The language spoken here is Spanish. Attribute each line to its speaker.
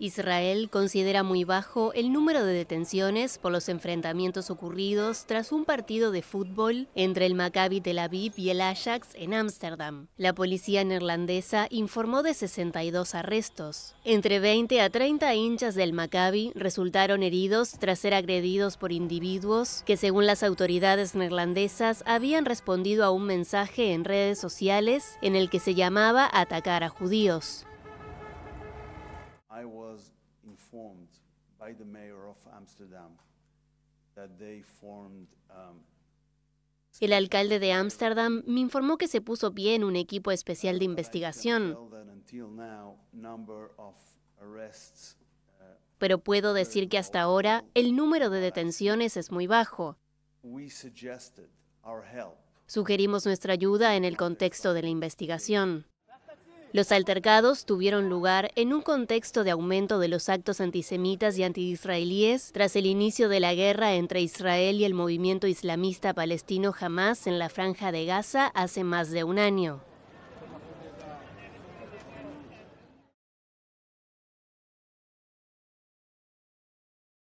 Speaker 1: Israel considera muy bajo el número de detenciones por los enfrentamientos ocurridos tras un partido de fútbol entre el Maccabi Tel Aviv y el Ajax en Ámsterdam. La policía neerlandesa informó de 62 arrestos. Entre 20 a 30 hinchas del Maccabi resultaron heridos tras ser agredidos por individuos que según las autoridades neerlandesas habían respondido a un mensaje en redes sociales en el que se llamaba atacar a judíos. el alcalde de Ámsterdam me informó que se puso bien un equipo especial de investigación.
Speaker 2: Uh,
Speaker 1: Pero puedo decir que hasta ahora el número de detenciones es muy bajo. Sugerimos nuestra ayuda en el contexto de la investigación. Los altercados tuvieron lugar en un contexto de aumento de los actos antisemitas y antiisraelíes tras el inicio de la guerra entre Israel y el movimiento islamista palestino Hamas en la franja de Gaza hace más de un año.